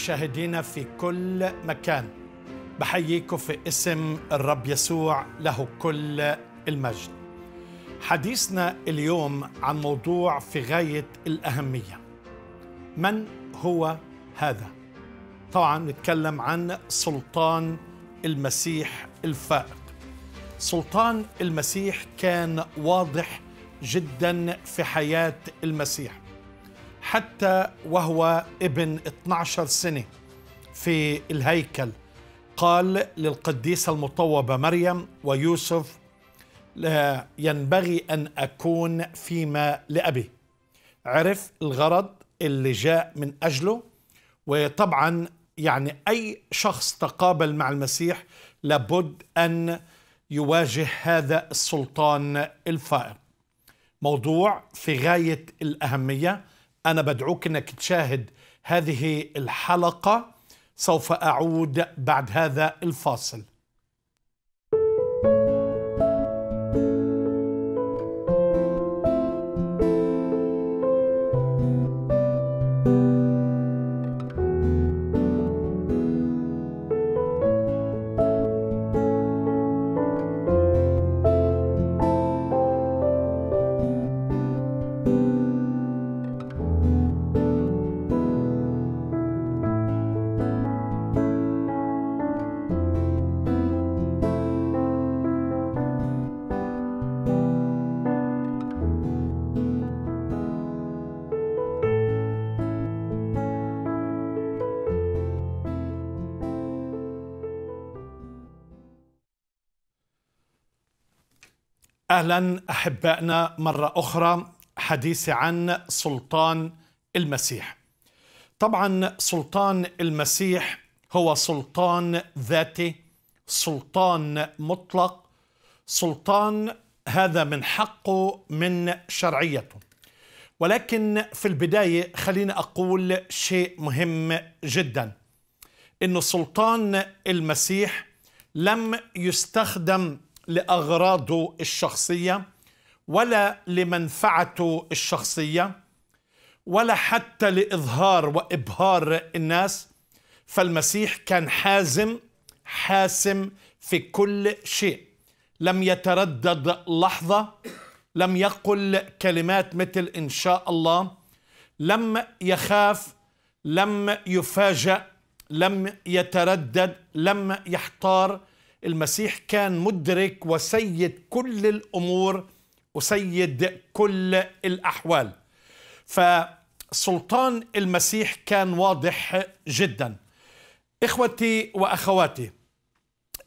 مشاهدينا في كل مكان بحييكم في اسم الرب يسوع له كل المجد حديثنا اليوم عن موضوع في غاية الأهمية من هو هذا؟ طبعا نتكلم عن سلطان المسيح الفائق سلطان المسيح كان واضح جدا في حياة المسيح حتى وهو ابن 12 سنة في الهيكل قال للقديسة المطوبة مريم ويوسف لا ينبغي أن أكون فيما لأبي عرف الغرض اللي جاء من أجله وطبعا يعني أي شخص تقابل مع المسيح لابد أن يواجه هذا السلطان الفائق موضوع في غاية الأهمية أنا بدعوك أنك تشاهد هذه الحلقة سوف أعود بعد هذا الفاصل اهلا احبائنا مره اخرى حديث عن سلطان المسيح. طبعا سلطان المسيح هو سلطان ذاتي، سلطان مطلق، سلطان هذا من حقه من شرعيته. ولكن في البدايه خليني اقول شيء مهم جدا. انه سلطان المسيح لم يستخدم لاغراضه الشخصيه ولا لمنفعته الشخصيه ولا حتى لاظهار وابهار الناس فالمسيح كان حازم حاسم في كل شيء لم يتردد لحظه لم يقل كلمات مثل ان شاء الله لم يخاف لم يفاجأ لم يتردد لم يحتار المسيح كان مدرك وسيد كل الامور وسيد كل الاحوال فسلطان المسيح كان واضح جدا اخوتي واخواتي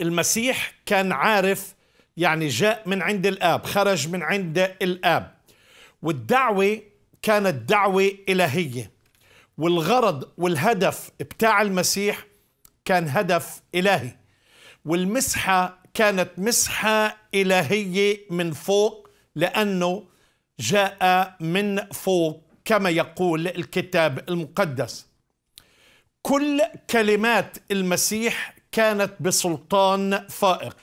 المسيح كان عارف يعني جاء من عند الاب خرج من عند الاب والدعوه كانت دعوه الهيه والغرض والهدف بتاع المسيح كان هدف الهي والمسحة كانت مسحة إلهية من فوق لأنه جاء من فوق كما يقول الكتاب المقدس كل كلمات المسيح كانت بسلطان فائق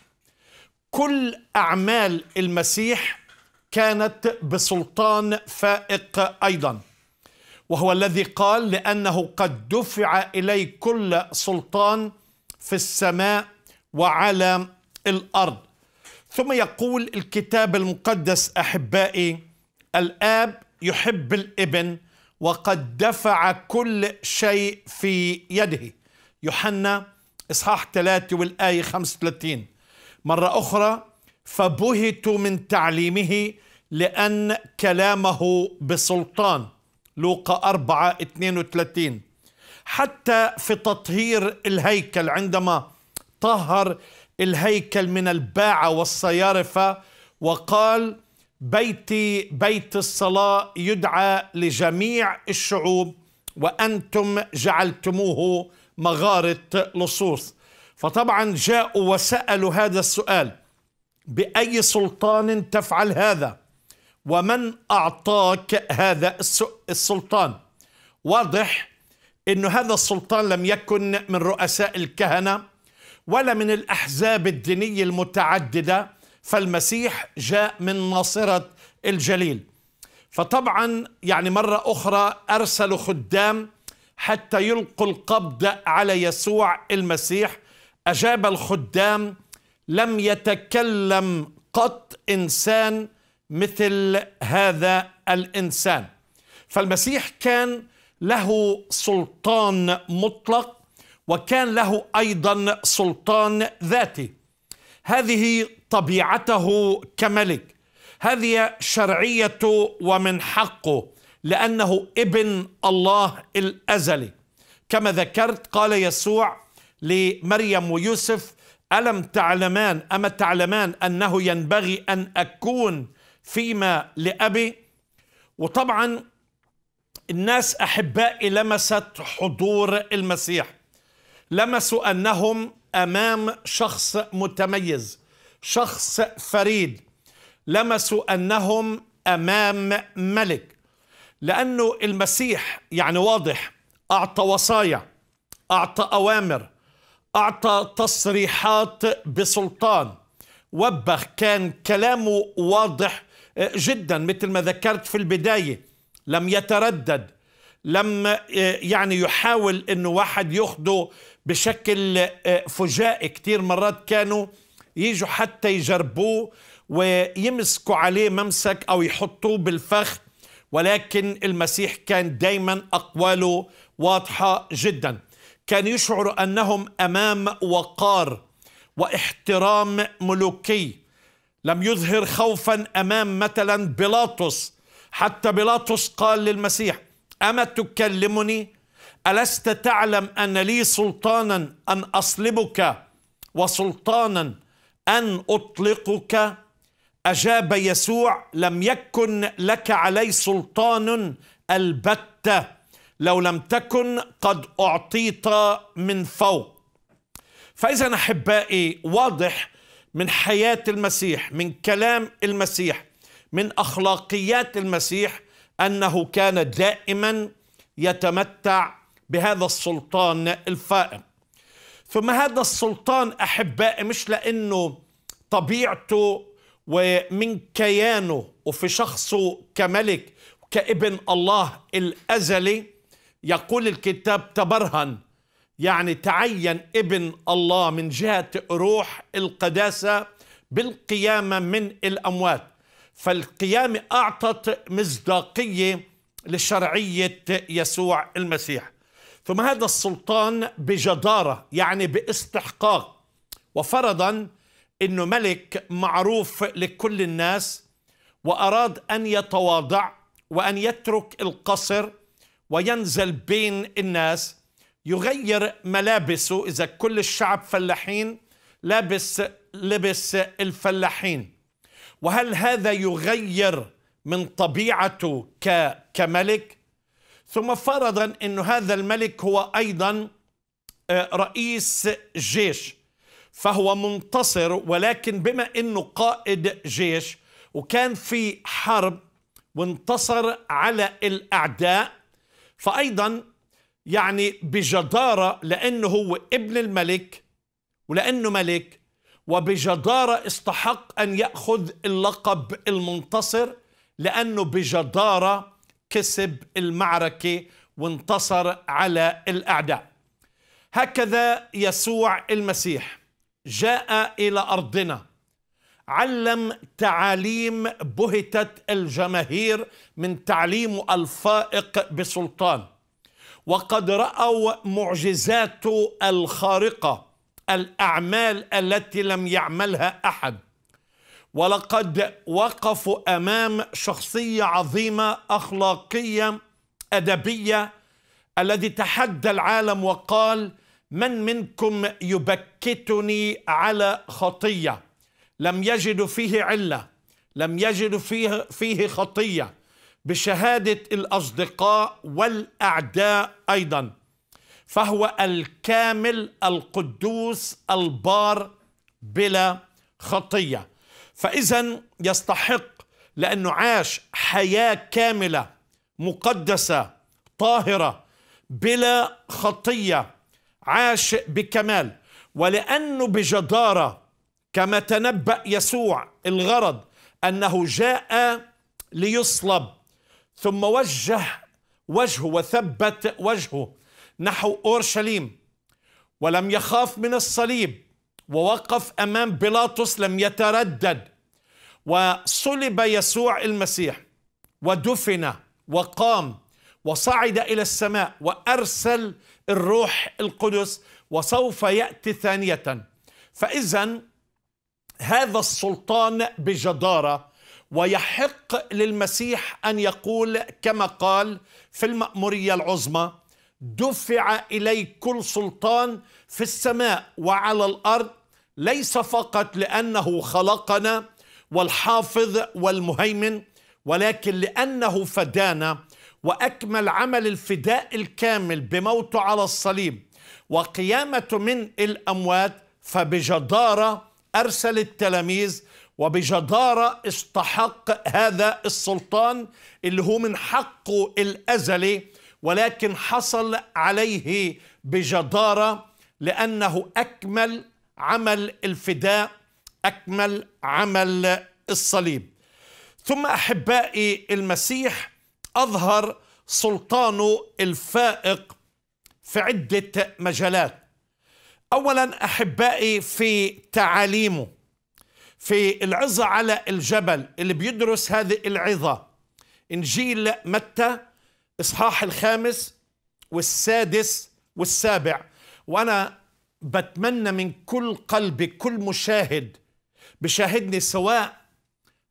كل أعمال المسيح كانت بسلطان فائق أيضا وهو الذي قال لأنه قد دفع إلي كل سلطان في السماء وعلى الارض ثم يقول الكتاب المقدس احبائي الاب يحب الابن وقد دفع كل شيء في يده يوحنا اصحاح 3 والايه 35 مره اخرى فبهتوا من تعليمه لأن كلامه بسلطان لوقا 4 32 حتى في تطهير الهيكل عندما طهر الهيكل من الباعة والصيارفة وقال بيتي بيت الصلاة يدعى لجميع الشعوب وأنتم جعلتموه مغارة لصوص فطبعا جاءوا وسألوا هذا السؤال بأي سلطان تفعل هذا ومن أعطاك هذا السلطان واضح أن هذا السلطان لم يكن من رؤساء الكهنة ولا من الأحزاب الدينية المتعددة فالمسيح جاء من ناصرة الجليل فطبعا يعني مرة أخرى أرسلوا خدام حتى يلقوا القبض على يسوع المسيح أجاب الخدام لم يتكلم قط إنسان مثل هذا الإنسان فالمسيح كان له سلطان مطلق وكان له أيضا سلطان ذاتي هذه طبيعته كملك هذه شرعيته ومن حقه لأنه ابن الله الأزلي كما ذكرت قال يسوع لمريم ويوسف ألم تعلمان أما تعلمان أنه ينبغي أن أكون فيما لأبي وطبعا الناس أحبائي لمست حضور المسيح لمسوا انهم امام شخص متميز شخص فريد لمسوا انهم امام ملك لانه المسيح يعني واضح اعطى وصايا اعطى اوامر اعطى تصريحات بسلطان وبخ كان كلامه واضح آه، جدا مثل ما ذكرت في البدايه لم يتردد لم آه، يعني يحاول انه واحد ياخده بشكل آه، فجائي كثير مرات كانوا يجوا حتى يجربوه ويمسكوا عليه ممسك أو يحطوه بالفخ ولكن المسيح كان دايما أقواله واضحة جدا كان يشعر أنهم أمام وقار واحترام ملوكي لم يظهر خوفا أمام مثلا بيلاطس حتى بيلاطس قال للمسيح أما تكلمني ألست تعلم أن لي سلطانا أن أصلبك وسلطانا أن أطلقك أجاب يسوع لم يكن لك علي سلطان البتة لو لم تكن قد أعطيت من فوق فإذا أحبائي واضح من حياة المسيح من كلام المسيح من أخلاقيات المسيح أنه كان دائما يتمتع بهذا السلطان الفائق ثم هذا السلطان احبائي مش لانه طبيعته ومن كيانه وفي شخصه كملك كابن الله الازلي يقول الكتاب تبرهن يعني تعين ابن الله من جهه روح القداسه بالقيامه من الاموات فالقيامه اعطت مصداقيه لشرعيه يسوع المسيح ثم هذا السلطان بجدارة يعني باستحقاق وفرضا أنه ملك معروف لكل الناس وأراد أن يتواضع وأن يترك القصر وينزل بين الناس يغير ملابسه إذا كل الشعب فلاحين لابس لبس الفلاحين وهل هذا يغير من طبيعته كملك ثم فرضا أن هذا الملك هو أيضا آه، رئيس جيش فهو منتصر ولكن بما أنه قائد جيش وكان في حرب وانتصر على الأعداء فأيضا يعني بجدارة لأنه هو ابن الملك ولأنه ملك وبجدارة استحق أن يأخذ اللقب المنتصر لأنه بجدارة كسب المعركة وانتصر على الأعداء هكذا يسوع المسيح جاء إلى أرضنا علم تعاليم بهتت الجماهير من تعليمه الفائق بسلطان وقد رأوا معجزاته الخارقة الأعمال التي لم يعملها أحد ولقد وقفوا امام شخصيه عظيمه اخلاقيه ادبيه الذي تحدى العالم وقال من منكم يبكتني على خطيه لم يجد فيه عله لم يجد فيه فيه خطيه بشهاده الاصدقاء والاعداء ايضا فهو الكامل القدوس البار بلا خطيه فإذا يستحق لأنه عاش حياة كاملة مقدسة طاهرة بلا خطية عاش بكمال ولأنه بجدارة كما تنبأ يسوع الغرض أنه جاء ليصلب ثم وجه وجهه وثبت وجهه نحو أورشليم ولم يخاف من الصليب ووقف أمام بيلاطس لم يتردد وصلب يسوع المسيح ودفن وقام وصعد إلى السماء وأرسل الروح القدس وسوف يأتي ثانية فإذا هذا السلطان بجدارة ويحق للمسيح أن يقول كما قال في المأمورية العظمى دفع إلي كل سلطان في السماء وعلى الأرض ليس فقط لأنه خلقنا والحافظ والمهيمن ولكن لأنه فدانا وأكمل عمل الفداء الكامل بموته على الصليب وقيامته من الأموات فبجدارة أرسل التلاميذ وبجدارة استحق هذا السلطان اللي هو من حقه الأزلي ولكن حصل عليه بجدارة لأنه أكمل عمل الفداء اكمل عمل الصليب ثم احبائي المسيح اظهر سلطانه الفائق في عده مجالات اولا احبائي في تعاليمه في العظه على الجبل اللي بيدرس هذه العظه انجيل متى اصحاح الخامس والسادس والسابع وانا بتمنى من كل قلبي كل مشاهد بشاهدني سواء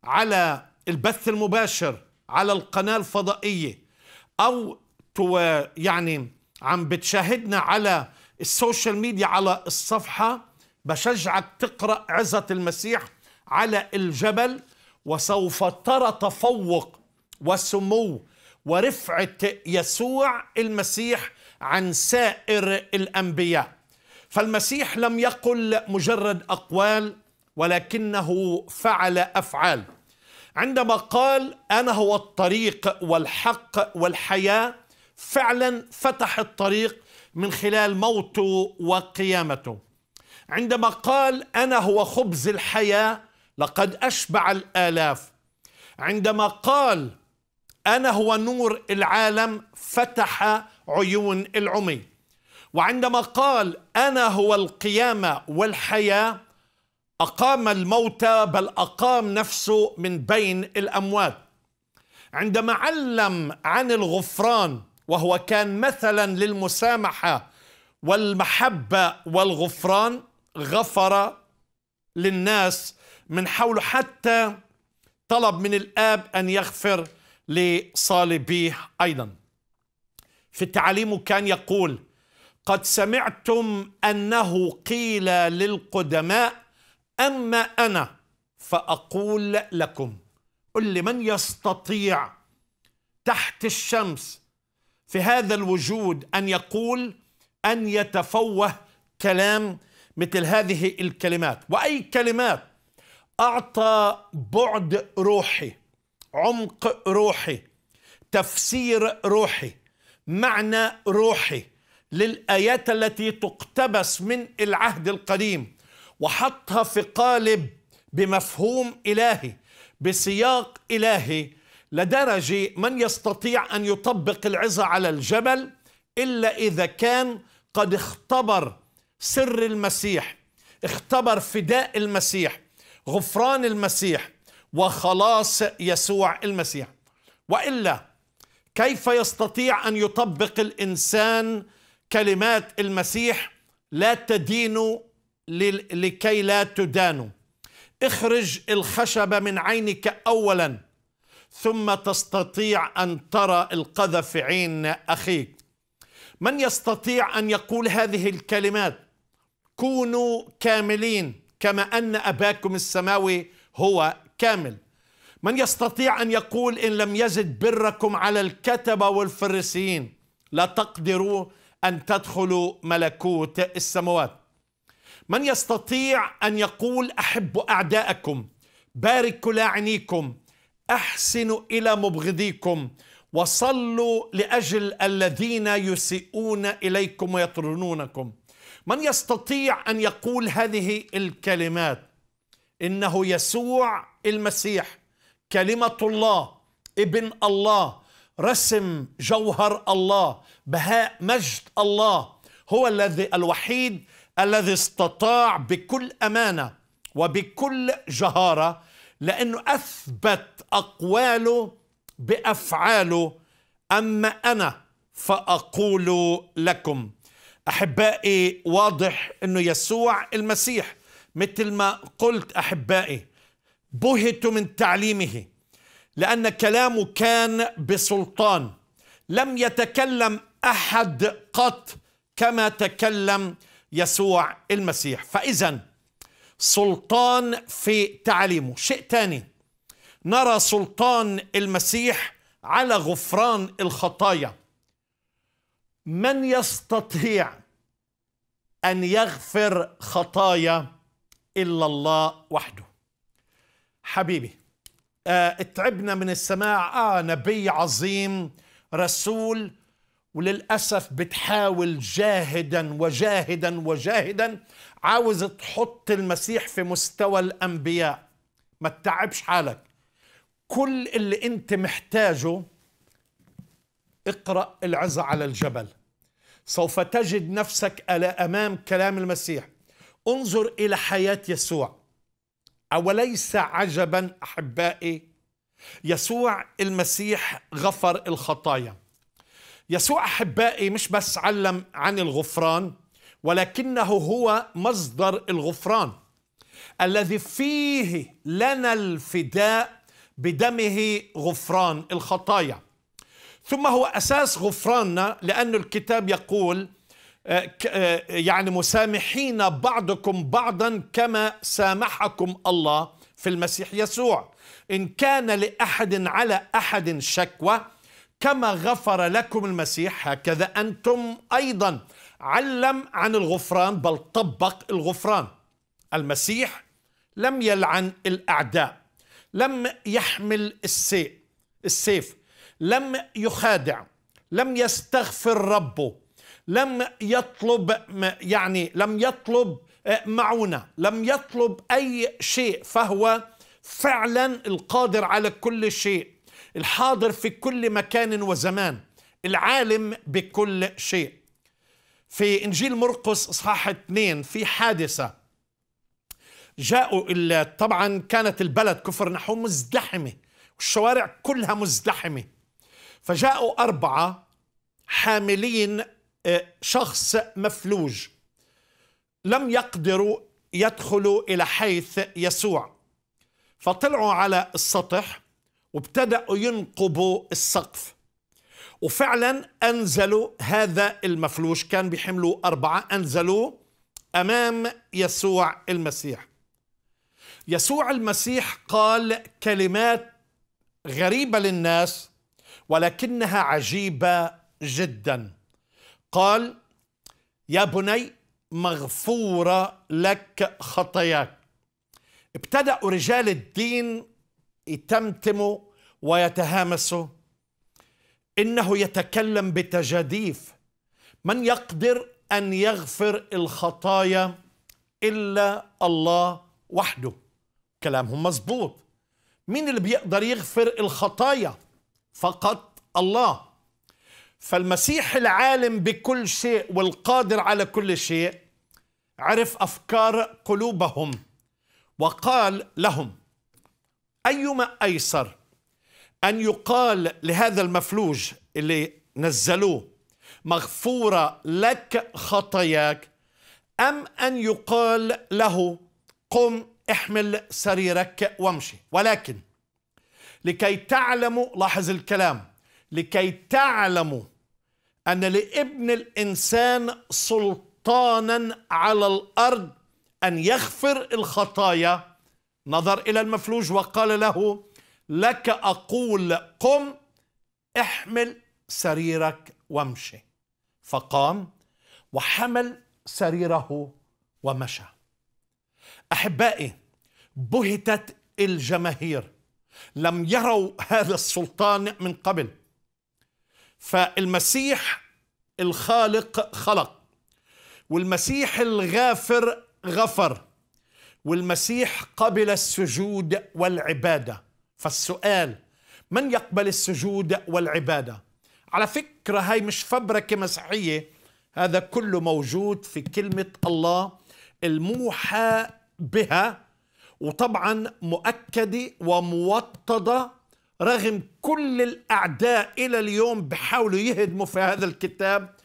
على البث المباشر على القناة الفضائية أو يعني عم بتشاهدنا على السوشيال ميديا على الصفحة بشجعك تقرأ عزة المسيح على الجبل وسوف ترى تفوق وسمو ورفعة يسوع المسيح عن سائر الأنبياء فالمسيح لم يقل مجرد أقوال ولكنه فعل أفعال عندما قال أنا هو الطريق والحق والحياة فعلا فتح الطريق من خلال موته وقيامته عندما قال أنا هو خبز الحياة لقد أشبع الآلاف عندما قال أنا هو نور العالم فتح عيون العمي وعندما قال أنا هو القيامة والحياة أقام الموتى بل أقام نفسه من بين الأموات عندما علم عن الغفران وهو كان مثلا للمسامحة والمحبة والغفران غفر للناس من حوله حتى طلب من الآب أن يغفر لصالبيه أيضا في تعاليمه كان يقول قد سمعتم انه قيل للقدماء اما انا فاقول لكم قل لي من يستطيع تحت الشمس في هذا الوجود ان يقول ان يتفوه كلام مثل هذه الكلمات واي كلمات اعطى بعد روحي عمق روحي تفسير روحي معنى روحي للآيات التي تقتبس من العهد القديم وحطها في قالب بمفهوم إلهي بسياق إلهي لدرجة من يستطيع أن يطبق العظة على الجبل إلا إذا كان قد اختبر سر المسيح اختبر فداء المسيح غفران المسيح وخلاص يسوع المسيح والا كيف يستطيع ان يطبق الانسان كلمات المسيح لا تدينوا لكي لا تدانوا اخرج الخشب من عينك اولا ثم تستطيع ان ترى القذف في عين اخيك من يستطيع ان يقول هذه الكلمات كونوا كاملين كما ان اباكم السماوي هو كامل من يستطيع ان يقول ان لم يزد بركم على الكتبه والفريسيين لا تقدروا أن تدخلوا ملكوت السماوات من يستطيع أن يقول أحب أعداءكم بارك لاعنيكم أحسنوا إلى مبغضيكم وصلوا لأجل الذين يسيئون إليكم ويطرنونكم من يستطيع أن يقول هذه الكلمات إنه يسوع المسيح كلمة الله ابن الله رسم جوهر الله بهاء مجد الله هو الذي الوحيد الذي استطاع بكل امانه وبكل جهاره لانه اثبت اقواله بافعاله اما انا فاقول لكم احبائي واضح انه يسوع المسيح مثل ما قلت احبائي بهتوا من تعليمه لأن كلامه كان بسلطان لم يتكلم أحد قط كما تكلم يسوع المسيح فإذا سلطان في تعليمه شيء ثاني نرى سلطان المسيح على غفران الخطايا من يستطيع أن يغفر خطايا إلا الله وحده حبيبي آه، تعبنا من السماع آه نبي عظيم رسول وللأسف بتحاول جاهدا وجاهدا وجاهدا عاوز تحط المسيح في مستوى الأنبياء ما تتعبش حالك كل اللي أنت محتاجه اقرأ العزة على الجبل سوف تجد نفسك أمام كلام المسيح انظر إلى حياة يسوع أوليس عجبا أحبائي يسوع المسيح غفر الخطايا يسوع أحبائي مش بس علم عن الغفران ولكنه هو مصدر الغفران الذي فيه لنا الفداء بدمه غفران الخطايا ثم هو أساس غفراننا لأن الكتاب يقول آه، آه، يعني مسامحين بعضكم بعضا كما سامحكم الله في المسيح يسوع إن كان لأحد على أحد شكوى كما غفر لكم المسيح هكذا أنتم أيضا علم عن الغفران بل طبق الغفران المسيح لم يلعن الأعداء لم يحمل السيف السيف لم يخادع لم يستغفر ربه لم يطلب يعني لم يطلب آه، معونة لم يطلب أي شيء فهو فعلا القادر على كل شيء الحاضر في كل مكان وزمان العالم بكل شيء في إنجيل مرقس إصحاح 2 في حادثة جاءوا طبعا كانت البلد كفر نحو مزدحمة والشوارع كلها مزدحمة فجاءوا أربعة حاملين آه، شخص مفلوج لم يقدروا يدخلوا إلى حيث يسوع فطلعوا على السطح وابتدأوا ينقبوا السقف وفعلا أنزلوا هذا المفلوج كان بيحملوا أربعة أنزلوه أمام يسوع المسيح يسوع المسيح قال كلمات غريبة للناس ولكنها عجيبة جداً قال يا بني مغفورة لك خطاياك ابتدأوا رجال الدين يتمتموا ويتهامسوا إنه يتكلم بتجاديف من يقدر أن يغفر الخطايا إلا الله وحده كلامهم مظبوط مين اللي بيقدر يغفر الخطايا فقط الله فالمسيح العالم بكل شيء والقادر على كل شيء عرف افكار قلوبهم وقال لهم ايما ايسر ان يقال لهذا المفلوج اللي نزلوه مغفوره لك خطاياك ام ان يقال له قم احمل سريرك وامشي ولكن لكي تعلموا لاحظ الكلام لكي تعلموا ان لابن الانسان سلطانا على الارض ان يغفر الخطايا نظر الى المفلوج وقال له لك اقول قم احمل سريرك وامشي فقام وحمل سريره ومشى احبائي بهتت الجماهير لم يروا هذا السلطان من قبل فالمسيح الخالق خلق والمسيح الغافر غفر والمسيح قبل السجود والعباده فالسؤال من يقبل السجود والعباده على فكره هاي مش فبركه مسيحيه هذا كله موجود في كلمه الله الموحى بها وطبعا مؤكده وموطده رغم كل الأعداء إلى اليوم بحاولوا يهدموا في هذا الكتاب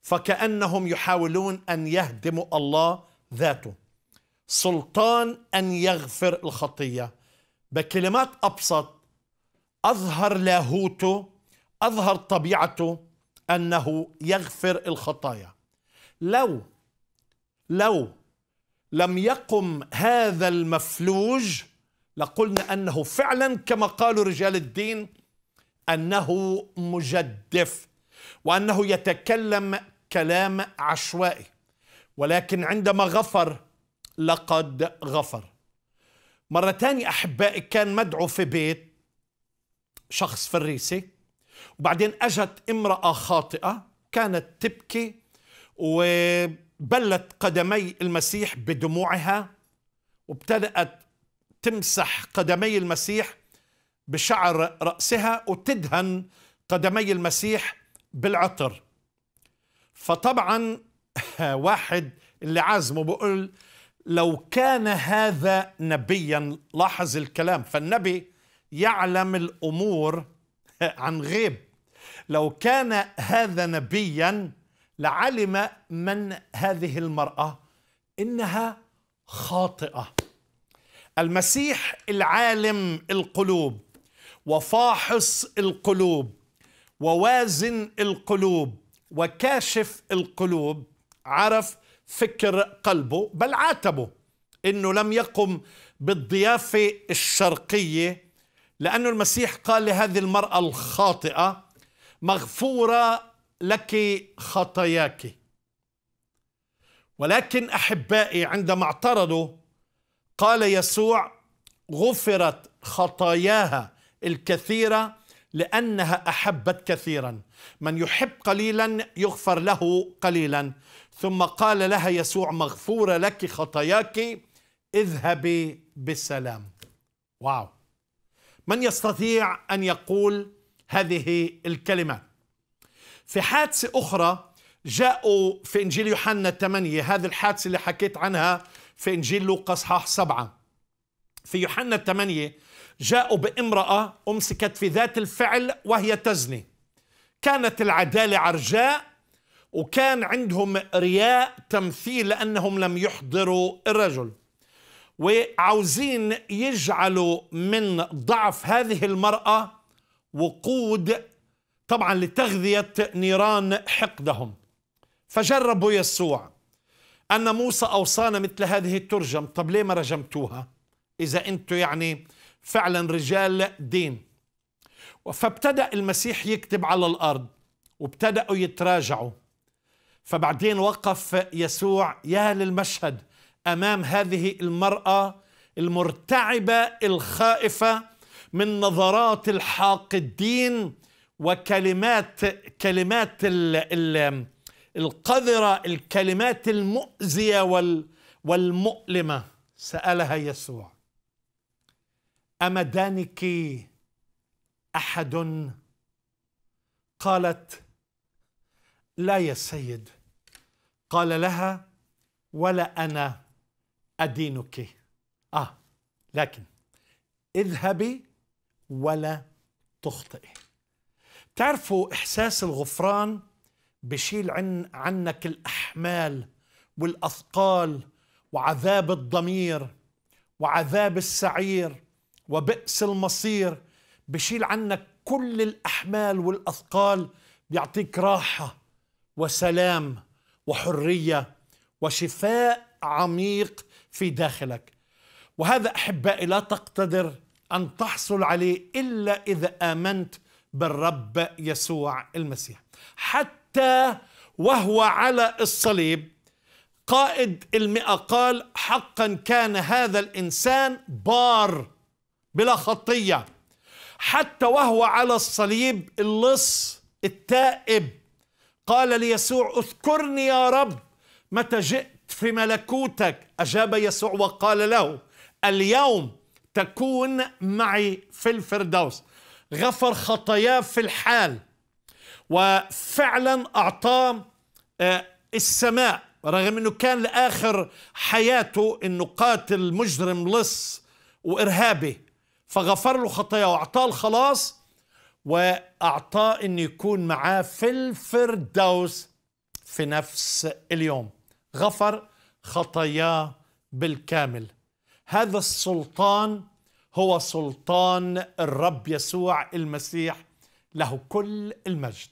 فكأنهم يحاولون أن يهدموا الله ذاته سلطان أن يغفر الخطية بكلمات أبسط أظهر لاهوته أظهر طبيعته أنه يغفر الخطايا لو لو لم يقم هذا المفلوج لقلنا أنه فعلا كما قالوا رجال الدين أنه مجدف وأنه يتكلم كلام عشوائي ولكن عندما غفر لقد غفر مرة ثانية أحبائي كان مدعو في بيت شخص فريسي وبعدين أجت امرأة خاطئة كانت تبكي وبلت قدمي المسيح بدموعها وابتدأت تمسح قدمي المسيح بشعر رأسها وتدهن قدمي المسيح بالعطر فطبعا واحد اللي عازمه بقول لو كان هذا نبيا لاحظ الكلام فالنبي يعلم الأمور عن غيب لو كان هذا نبيا لعلم من هذه المرأة إنها خاطئة المسيح العالم القلوب وفاحص القلوب ووازن القلوب وكاشف القلوب عرف فكر قلبه بل عاتبه انه لم يقم بالضيافه الشرقيه لانه المسيح قال لهذه المراه الخاطئه مغفوره لك خطاياك ولكن احبائي عندما اعترضوا قال يسوع غفرت خطاياها الكثيره لانها احبت كثيرا من يحب قليلا يغفر له قليلا ثم قال لها يسوع مغفوره لك خطاياك اذهبي بالسلام واو من يستطيع ان يقول هذه الكلمه في حادثه اخرى جاءوا في انجيل يوحنا 8 هذه الحادثه اللي حكيت عنها في إنجيل لوقا صحاح سبعة في يوحنا الثمانية جاءوا بامرأة أمسكت في ذات الفعل وهي تزني كانت العدالة عرجاء وكان عندهم رياء تمثيل لأنهم لم يحضروا الرجل وعاوزين يجعلوا من ضعف هذه المرأة وقود طبعا لتغذية نيران حقدهم فجربوا يسوع أن موسى أوصانا مثل هذه الترجم طب ليه ما رجمتوها إذا أنتم يعني فعلا رجال دين فابتدأ المسيح يكتب على الأرض وابتدأوا يتراجعوا فبعدين وقف يسوع يا للمشهد أمام هذه المرأة المرتعبة الخائفة من نظرات الحاقدين وكلمات كلمات ال ال القذرة الكلمات المؤذية والمؤلمة سألها يسوع أمدانك أحد قالت لا يا سيد قال لها ولا أنا أدينك آه لكن اذهبي ولا تخطئي تعرفوا إحساس الغفران بشيل عن عنك الأحمال والأثقال وعذاب الضمير وعذاب السعير وبئس المصير بشيل عنك كل الأحمال والأثقال بيعطيك راحة وسلام وحرية وشفاء عميق في داخلك وهذا أحبائي لا تقتدر أن تحصل عليه إلا إذا آمنت بالرب يسوع المسيح حتى حتى وهو على الصليب قائد المئة قال حقا كان هذا الإنسان بار بلا خطية حتى وهو على الصليب اللص التائب قال ليسوع اذكرني يا رب متى جئت في ملكوتك أجاب يسوع وقال له اليوم تكون معي في الفردوس غفر خطاياه في الحال وفعلا أعطاه آه، السماء رغم أنه كان لآخر حياته أنه قاتل مجرم لص وإرهابي فغفر له خطاياه وأعطاه الخلاص وأعطاه أن يكون معاه في الفردوس في نفس اليوم غفر خطاياه بالكامل هذا السلطان هو سلطان الرب يسوع المسيح له كل المجد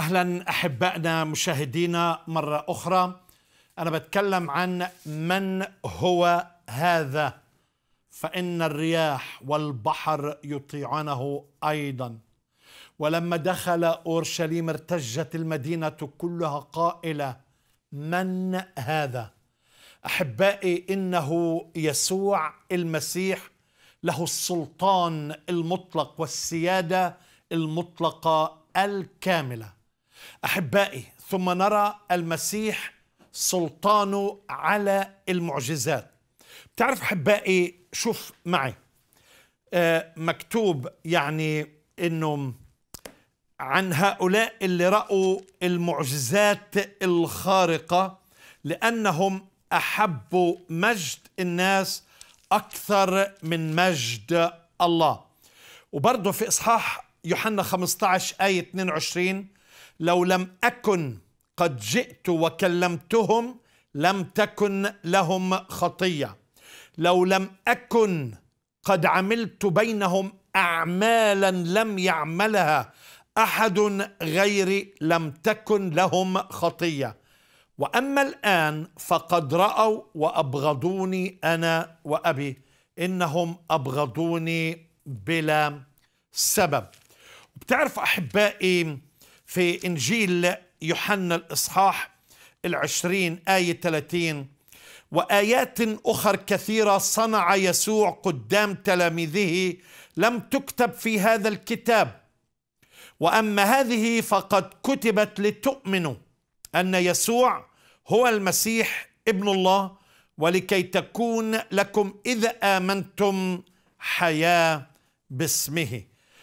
اهلا احبائنا مشاهدينا مره اخرى انا بتكلم عن من هو هذا فان الرياح والبحر يطيعنه ايضا ولما دخل اورشليم ارتجت المدينه كلها قائله من هذا احبائي انه يسوع المسيح له السلطان المطلق والسياده المطلقه الكامله احبائي ثم نرى المسيح سلطانه على المعجزات بتعرف احبائي شوف معي آه، مكتوب يعني انه عن هؤلاء اللي راوا المعجزات الخارقه لانهم احبوا مجد الناس اكثر من مجد الله وبرضه في اصحاح يوحنا 15 ايه 22 لو لم أكن قد جئت وكلمتهم لم تكن لهم خطية لو لم أكن قد عملت بينهم أعمالا لم يعملها أحد غيري لم تكن لهم خطية وأما الآن فقد رأوا وأبغضوني أنا وأبي إنهم أبغضوني بلا سبب بتعرف أحبائي في إنجيل يوحنا الإصحاح العشرين آية 30 وآيات أخر كثيرة صنع يسوع قدام تلاميذه لم تكتب في هذا الكتاب وأما هذه فقد كتبت لتؤمنوا أن يسوع هو المسيح ابن الله ولكي تكون لكم إذا آمنتم حياة باسمه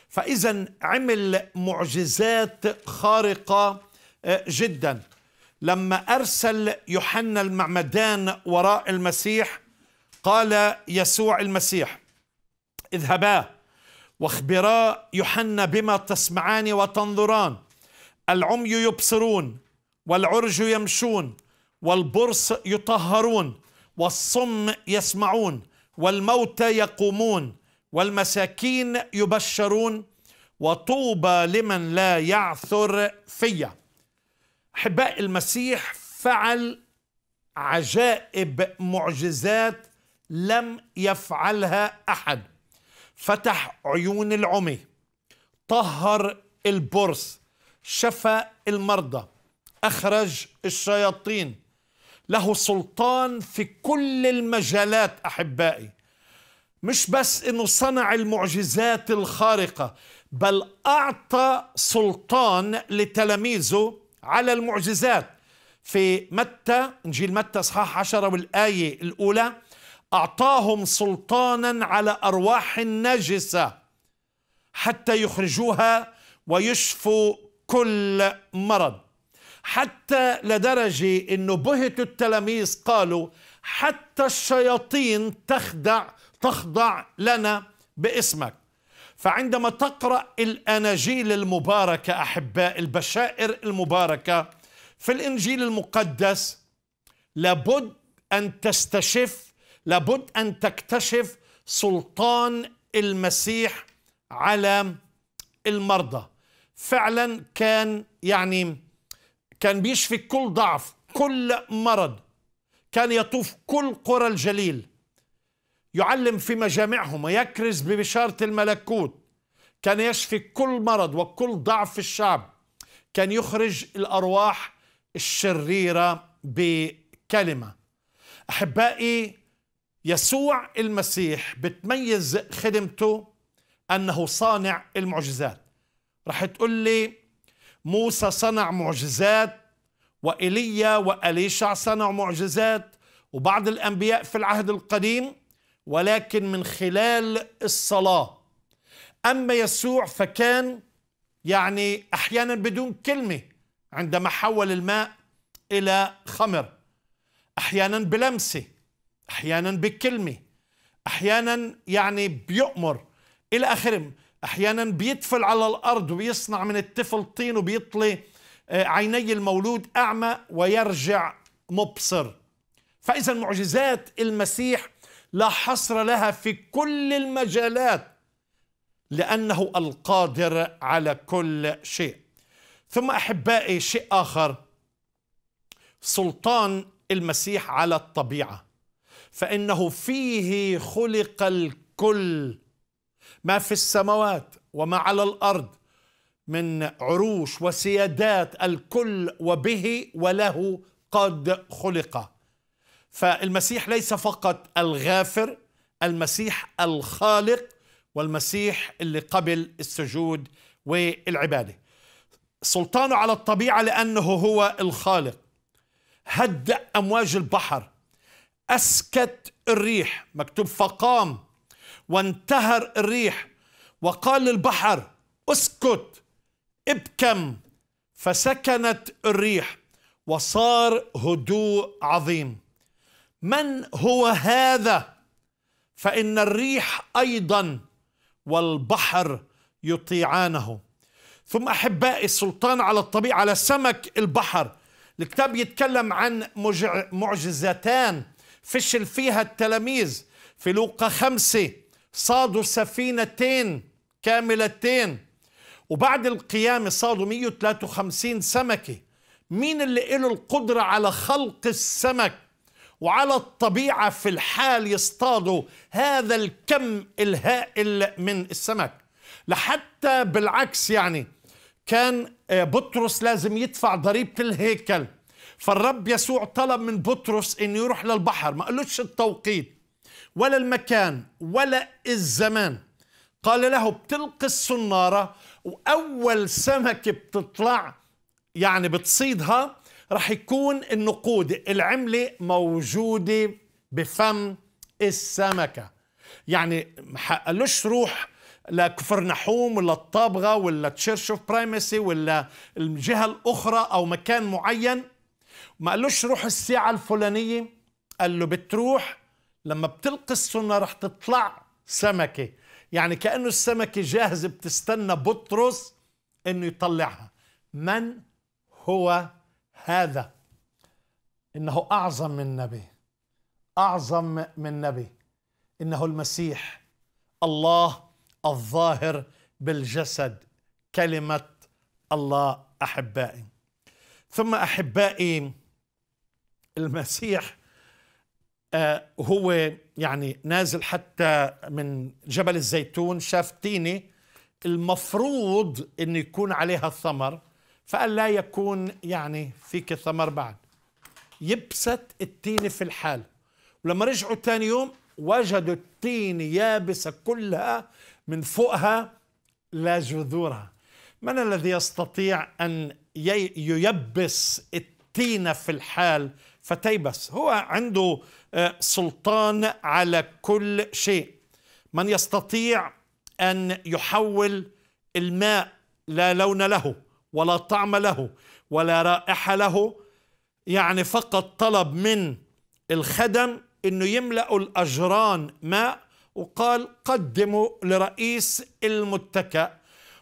فإذا عمل معجزات خارقة آه، جدا لما أرسل يوحنا المعمدان وراء المسيح قال يسوع المسيح اذهبا واخبرا يوحنا بما تسمعان وتنظران العمي يبصرون والعرج يمشون والبرص يطهرون والصم يسمعون والموتى يقومون والمساكين يبشرون وطوبى لمن لا يعثر فيا احباء المسيح فعل عجائب معجزات لم يفعلها احد فتح عيون العمي طهر البرص شفى المرضى اخرج الشياطين له سلطان في كل المجالات احبائي مش بس انه صنع المعجزات الخارقه بل اعطى سلطان لتلاميذه على المعجزات في متى انجيل متى اصحاح 10 والايه الاولى اعطاهم سلطانا على ارواح النجسه حتى يخرجوها ويشفوا كل مرض حتى لدرجه انه بهت التلاميذ قالوا حتى الشياطين تخدع تخضع لنا باسمك فعندما تقرا الاناجيل المباركه احباء البشائر المباركه في الانجيل المقدس لابد ان تستشف لابد ان تكتشف سلطان المسيح على المرضى فعلا كان يعني كان بيشفي كل ضعف كل مرض كان يطوف كل قرى الجليل يعلم في مجامعهم ويكرز ببشارة الملكوت كان يشفي كل مرض وكل ضعف في الشعب كان يخرج الأرواح الشريرة بكلمة أحبائي يسوع المسيح بتميز خدمته أنه صانع المعجزات رح تقول لي موسى صنع معجزات وإيليا وأليشع صنع معجزات وبعض الأنبياء في العهد القديم ولكن من خلال الصلاة أما يسوع فكان يعني أحيانا بدون كلمة عندما حول الماء إلى خمر أحيانا بلمسة أحيانا بكلمة أحيانا يعني بيؤمر إلى آخره أحيانا بيتفل على الأرض وبيصنع من الطفل طين وبيطلي آه، عيني المولود أعمى ويرجع مبصر فإذا معجزات المسيح لا حصر لها في كل المجالات لأنه القادر على كل شيء ثم أحبائي شيء آخر سلطان المسيح على الطبيعة فإنه فيه خلق الكل ما في السماوات وما على الأرض من عروش وسيادات الكل وبه وله قد خلق فالمسيح ليس فقط الغافر المسيح الخالق والمسيح اللي قبل السجود والعباده سلطانه على الطبيعه لانه هو الخالق هدأ امواج البحر اسكت الريح مكتوب فقام وانتهر الريح وقال للبحر اسكت ابكم فسكنت الريح وصار هدوء عظيم من هو هذا فان الريح ايضا والبحر يطيعانه ثم احبائي السلطان على الطبيعه على سمك البحر الكتاب يتكلم عن معجزتان فشل فيها التلاميذ في لوقا خمسة صادوا سفينتين كاملتين وبعد القيامة صادوا 153 سمكة مين اللي له القدرة على خلق السمك وعلى الطبيعة في الحال يصطادوا هذا الكم الهائل من السمك لحتى بالعكس يعني كان آه، بطرس لازم يدفع ضريبة الهيكل فالرب يسوع طلب من بطرس انه يروح للبحر ما قالوش التوقيت ولا المكان ولا الزمان قال له بتلقي الصنارة وأول سمكة بتطلع يعني بتصيدها رح يكون النقود العملة موجودة بفم السمكة يعني ما حقلوش روح لكفر نحوم ولا الطابغة ولا تشيرش اوف برايمسي ولا الجهة الأخرى أو مكان معين ما قالوش روح الساعة الفلانية قال له بتروح لما بتلقي السنة رح تطلع سمكة يعني كأنه السمكة جاهزة بتستنى بطرس أنه يطلعها من هو هذا انه اعظم من نبي اعظم من نبي انه المسيح الله الظاهر بالجسد كلمه الله احبائي ثم احبائي المسيح آه، هو يعني نازل حتى من جبل الزيتون شاف تيني المفروض انه يكون عليها الثمر لا يكون يعني فيك ثمر بعد يبست التين في الحال ولما رجعوا تاني يوم وجدوا التين يابسة كلها من فوقها لا جذورها من الذي يستطيع أن ييبس التين في الحال فتيبس هو عنده آه، سلطان على كل شيء من يستطيع أن يحول الماء لا لون له ولا طعم له ولا رائحة له يعني فقط طلب من الخدم انه يملأوا الاجران ماء وقال قدموا لرئيس المتكأ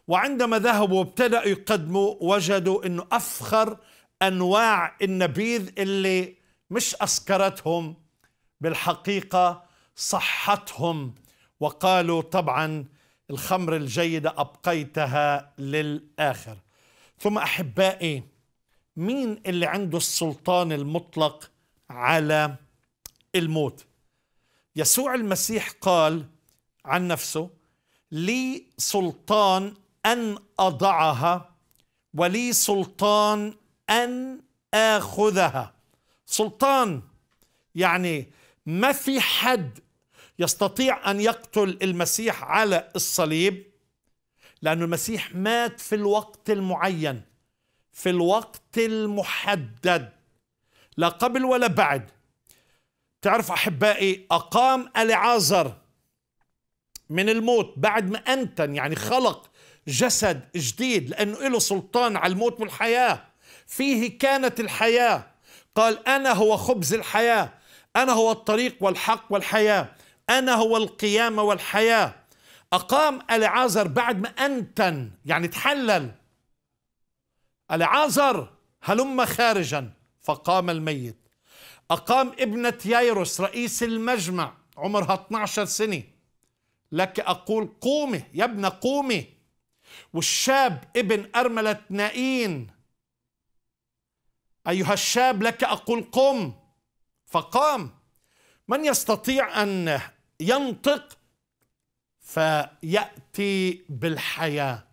وعندما ذهبوا وابتدأوا يقدموا وجدوا انه افخر انواع النبيذ اللي مش اسكرتهم بالحقيقة صحتهم وقالوا طبعا الخمر الجيدة أبقيتها للآخر ثم احبائي مين اللي عنده السلطان المطلق على الموت يسوع المسيح قال عن نفسه لي سلطان ان اضعها ولي سلطان ان اخذها سلطان يعني ما في حد يستطيع ان يقتل المسيح على الصليب لأن المسيح مات في الوقت المعين في الوقت المحدد لا قبل ولا بعد تعرف أحبائي أقام ألعازر من الموت بعد ما أنتن يعني خلق جسد جديد لأنه له سلطان على الموت والحياة فيه كانت الحياة قال أنا هو خبز الحياة أنا هو الطريق والحق والحياة أنا هو القيامة والحياة أقام ألعازر بعد ما أنتن يعني تحلل ألعازر هلم خارجا فقام الميت أقام ابنة ييروس رئيس المجمع عمرها 12 سنة لك أقول قومي يا ابن قومي والشاب ابن أرملة نائين أيها الشاب لك أقول قم فقام من يستطيع أن ينطق فياتي بالحياه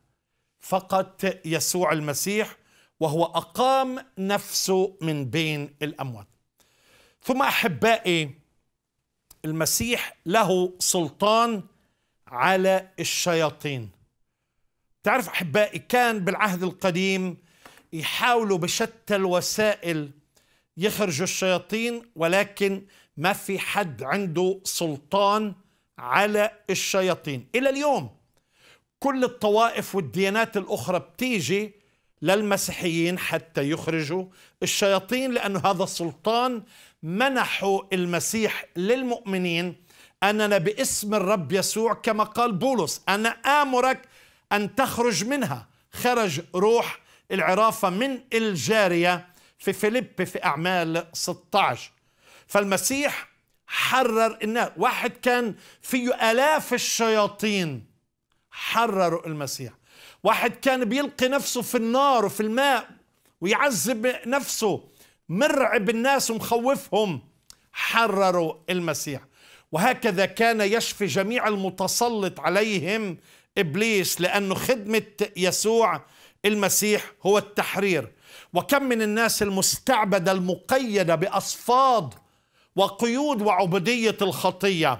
فقط يسوع المسيح وهو اقام نفسه من بين الاموات ثم احبائي المسيح له سلطان على الشياطين تعرف احبائي كان بالعهد القديم يحاولوا بشتى الوسائل يخرجوا الشياطين ولكن ما في حد عنده سلطان على الشياطين إلى اليوم كل الطوائف والديانات الأخرى بتيجي للمسيحيين حتى يخرجوا الشياطين لأن هذا السلطان منحوا المسيح للمؤمنين أننا باسم الرب يسوع كما قال بولس أنا آمرك أن تخرج منها خرج روح العرافة من الجارية في فيليب في أعمال 16 فالمسيح حرر الناس واحد كان فيه آلاف الشياطين حرروا المسيح واحد كان بيلقي نفسه في النار وفي الماء ويعذب نفسه مرعب الناس ومخوفهم حرروا المسيح وهكذا كان يشفي جميع المتسلط عليهم ابليس لانه خدمه يسوع المسيح هو التحرير وكم من الناس المستعبده المقيده باصفاد وقيود وعبوديه الخطيه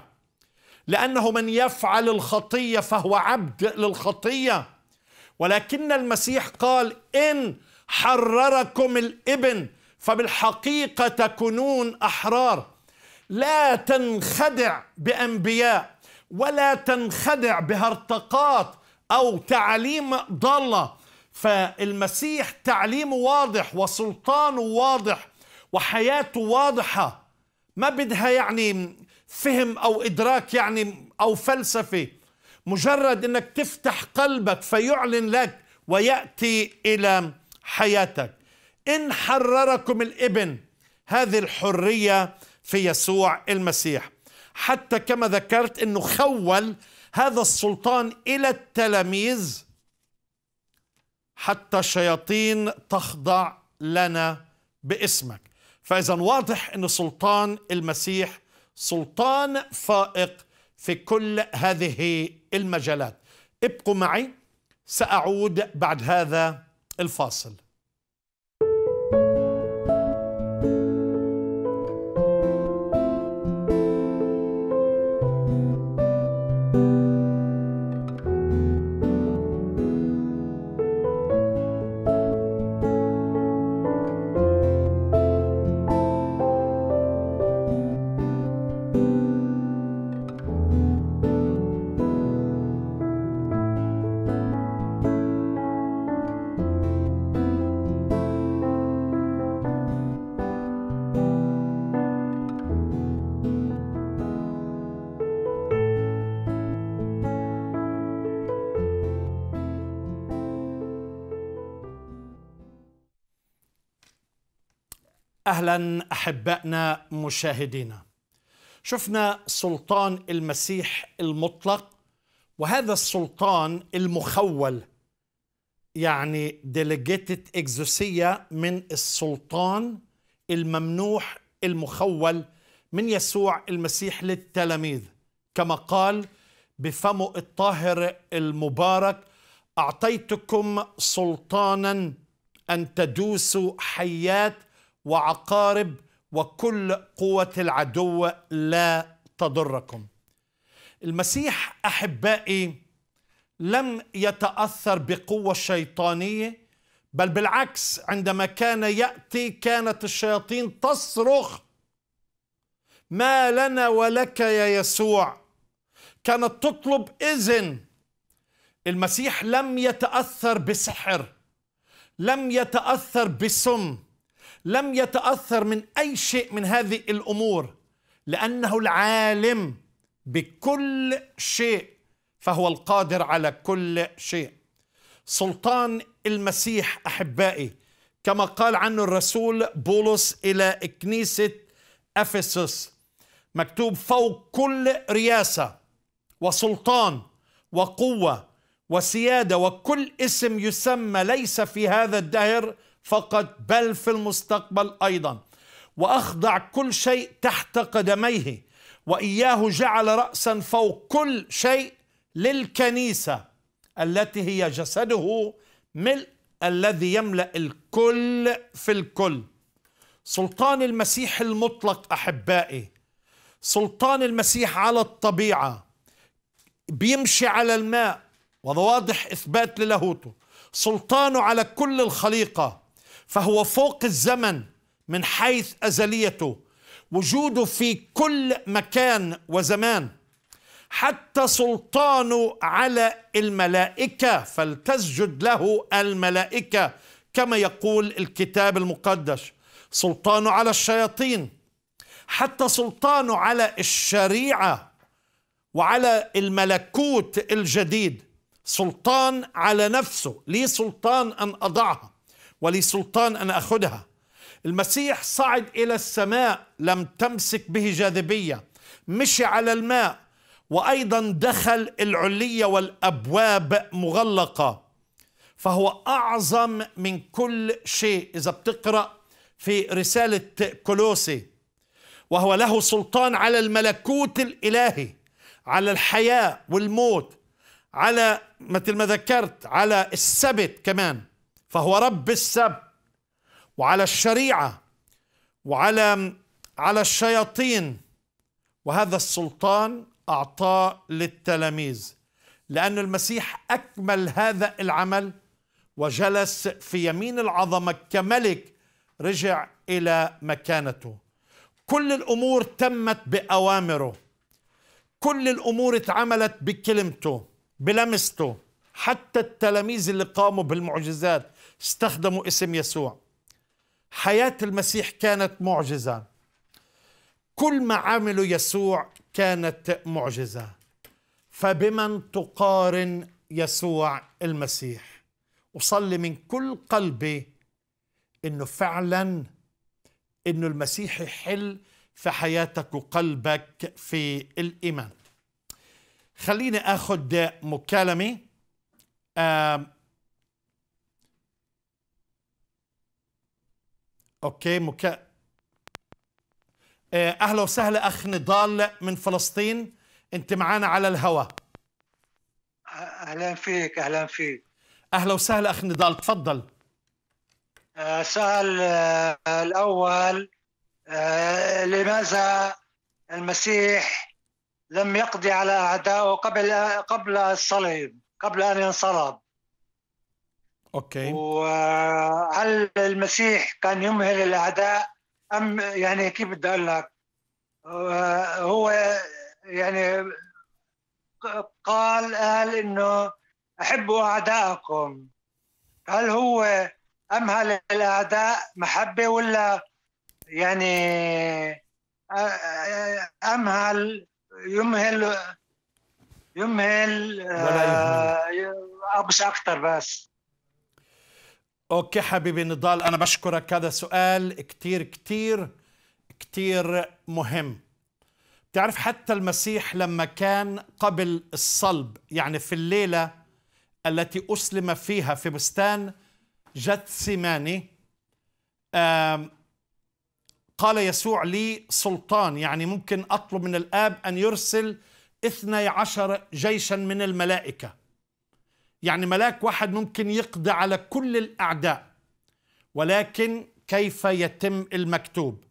لانه من يفعل الخطيه فهو عبد للخطيه ولكن المسيح قال ان حرركم الابن فبالحقيقه تكونون احرار لا تنخدع بانبياء ولا تنخدع بهرطقات او تعاليم ضاله فالمسيح تعليمه واضح وسلطانه واضح وحياته واضحه ما بدها يعني فهم او ادراك يعني او فلسفه مجرد انك تفتح قلبك فيعلن لك وياتي الى حياتك ان حرركم الابن هذه الحريه في يسوع المسيح حتى كما ذكرت انه خول هذا السلطان الى التلاميذ حتى الشياطين تخضع لنا باسمك فإذا واضح أن سلطان المسيح سلطان فائق في كل هذه المجالات ابقوا معي سأعود بعد هذا الفاصل اهلا احبائنا مشاهدينا شفنا سلطان المسيح المطلق وهذا السلطان المخول يعني ديليجيتد اكزوسيه من السلطان الممنوح المخول من يسوع المسيح للتلاميذ كما قال بفمه الطاهر المبارك اعطيتكم سلطانا ان تدوسوا حيات وعقارب وكل قوة العدو لا تضركم المسيح أحبائي لم يتأثر بقوة الشيطانية بل بالعكس عندما كان يأتي كانت الشياطين تصرخ ما لنا ولك يا يسوع كانت تطلب إذن المسيح لم يتأثر بسحر لم يتأثر بسم لم يتأثر من أي شيء من هذه الأمور لأنه العالم بكل شيء فهو القادر على كل شيء سلطان المسيح أحبائي كما قال عنه الرسول بولس إلى كنيسة أفسس مكتوب فوق كل رياسة وسلطان وقوة وسيادة وكل اسم يسمى ليس في هذا الدهر فقط بل في المستقبل أيضا وأخضع كل شيء تحت قدميه وإياه جعل رأسا فوق كل شيء للكنيسة التي هي جسده ملء الذي يملأ الكل في الكل سلطان المسيح المطلق أحبائي سلطان المسيح على الطبيعة بيمشي على الماء وهذا واضح إثبات للاهوته سلطانه على كل الخليقة فهو فوق الزمن من حيث ازليته وجوده في كل مكان وزمان حتى سلطانه على الملائكه فلتسجد له الملائكه كما يقول الكتاب المقدس سلطانه على الشياطين حتى سلطانه على الشريعه وعلى الملكوت الجديد سلطان على نفسه لي سلطان ان اضعها ولي سلطان أن أخذها المسيح صعد إلى السماء لم تمسك به جاذبية مشي على الماء وأيضا دخل العلية والأبواب مغلقة فهو أعظم من كل شيء إذا بتقرأ في رسالة كولوسي وهو له سلطان على الملكوت الإلهي على الحياة والموت على مثل ما ذكرت على السبت كمان فهو رب السبت وعلى الشريعه وعلى على الشياطين وهذا السلطان اعطاه للتلاميذ لان المسيح اكمل هذا العمل وجلس في يمين العظمه كملك رجع الى مكانته كل الامور تمت باوامره كل الامور اتعملت بكلمته بلمسته حتى التلاميذ اللي قاموا بالمعجزات استخدموا اسم يسوع حياة المسيح كانت معجزة كل ما عمله يسوع كانت معجزة فبمن تقارن يسوع المسيح وصلي من كل قلبي أنه فعلا أنه المسيح يحل في حياتك وقلبك في الإيمان خليني أخذ مكالمة اوكي مك... آه، اهلا وسهلا اخ نضال من فلسطين انت معانا على الهواء أه، اهلا فيك اهلا فيك اهلا وسهلا اخ نضال تفضل أه، سؤال الاول لماذا المسيح لم يقضي على اعدائه قبل قبل الصليب قبل ان ينصلب اوكي وهل المسيح كان يمهل الاعداء ام يعني كيف بدي اقول لك آه، هو يعني قال قال انه احبوا اعدائكم هل هو امهل الاعداء محبه ولا يعني آه، آه، امهل يمهل يمهل, يمهل. آه اكثر بس اوكي حبيبي نضال انا بشكرك هذا سؤال كتير كتير كتير مهم تعرف حتى المسيح لما كان قبل الصلب يعني في الليله التي اسلم فيها في بستان جت سيماني قال يسوع لي سلطان يعني ممكن أطلب من الآب أن يرسل اثني عشر جيشا من الملائكة يعني ملاك واحد ممكن يقضي على كل الأعداء ولكن كيف يتم المكتوب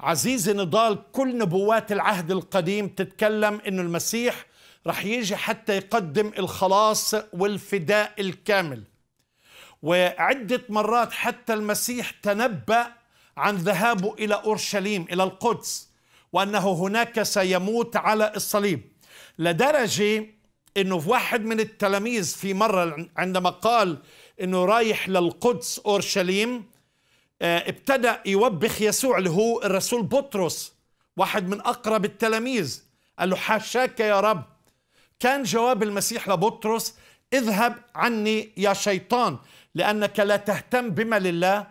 عزيزي نضال كل نبوات العهد القديم تتكلم أن المسيح رح يجي حتى يقدم الخلاص والفداء الكامل وعدة مرات حتى المسيح تنبأ عن ذهابه إلى أورشليم إلى القدس وأنه هناك سيموت على الصليب لدرجة انه في واحد من التلاميذ في مره عندما قال انه رايح للقدس اورشليم آه، ابتدا يوبخ يسوع اللي هو الرسول بطرس واحد من اقرب التلاميذ قال له حاشاك يا رب كان جواب المسيح لبطرس اذهب عني يا شيطان لانك لا تهتم بما لله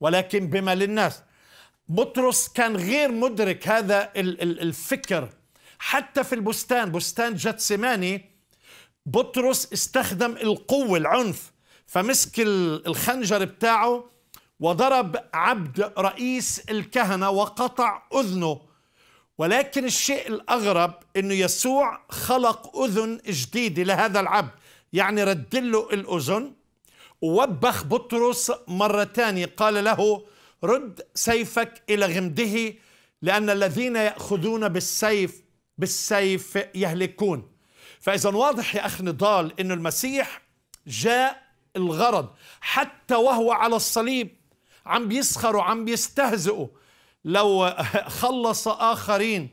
ولكن بما للناس بطرس كان غير مدرك هذا الفكر حتى في البستان بستان جتسماني بطرس استخدم القوة العنف فمسك الخنجر بتاعه وضرب عبد رئيس الكهنة وقطع أذنه ولكن الشيء الأغرب أنه يسوع خلق أذن جديدة لهذا العبد يعني رد له الأذن ووبخ بطرس مرة ثانية قال له رد سيفك إلى غمده لأن الذين يأخذون بالسيف بالسيف يهلكون فإذا واضح يا أخي نضال أن المسيح جاء الغرض حتى وهو على الصليب عم بيسخروا عم بيستهزئوا لو خلص آخرين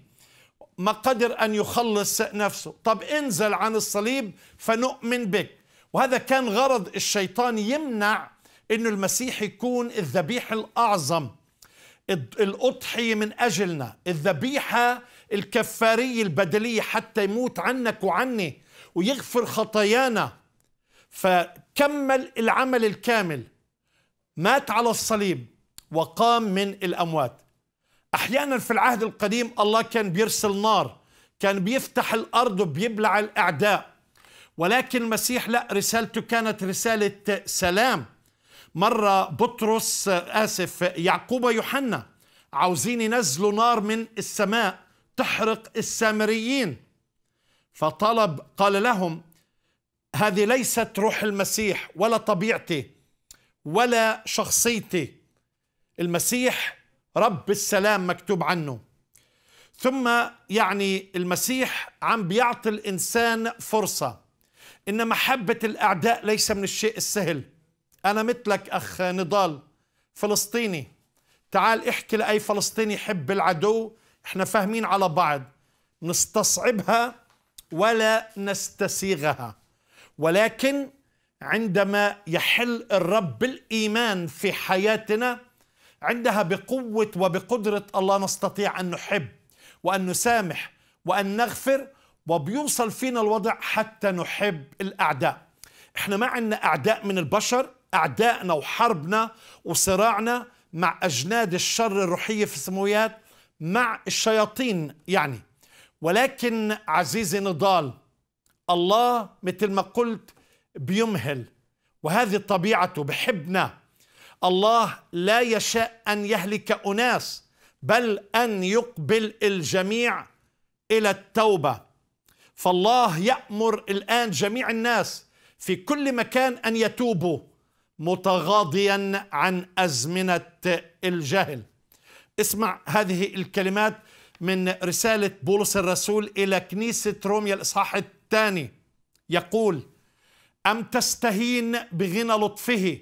ما قدر أن يخلص نفسه طب انزل عن الصليب فنؤمن بك وهذا كان غرض الشيطان يمنع أن المسيح يكون الذبيح الأعظم الأضحية من أجلنا الذبيحة الكفارية البدلية حتى يموت عنك وعني ويغفر خطايانا فكمل العمل الكامل مات على الصليب وقام من الأموات أحيانا في العهد القديم الله كان بيرسل نار كان بيفتح الأرض وبيبلع الأعداء ولكن المسيح لا رسالته كانت رسالة سلام مرة بطرس آسف يعقوب ويوحنا عاوزين ينزلوا نار من السماء تحرق السامريين فطلب قال لهم هذه ليست روح المسيح ولا طبيعتي ولا شخصيتي المسيح رب السلام مكتوب عنه ثم يعني المسيح عم بيعطي الإنسان فرصة إن محبة الأعداء ليس من الشيء السهل أنا مثلك أخ نضال فلسطيني تعال احكي لأي فلسطيني يحب العدو احنا فاهمين على بعض نستصعبها ولا نستسيغها ولكن عندما يحل الرب بالايمان في حياتنا عندها بقوه وبقدره الله نستطيع ان نحب وان نسامح وان نغفر وبيوصل فينا الوضع حتى نحب الاعداء احنا ما عندنا اعداء من البشر اعدائنا وحربنا وصراعنا مع اجناد الشر الروحيه في السمويات مع الشياطين يعني ولكن عزيزي نضال الله مثل ما قلت بيمهل وهذه طبيعته بحبنا الله لا يشاء أن يهلك أناس بل أن يقبل الجميع إلى التوبة فالله يأمر الآن جميع الناس في كل مكان أن يتوبوا متغاضيا عن أزمنة الجهل اسمع هذه الكلمات من رسالة بولس الرسول إلى كنيسة روميا الإصحاح الثاني يقول أم تستهين بغنى لطفه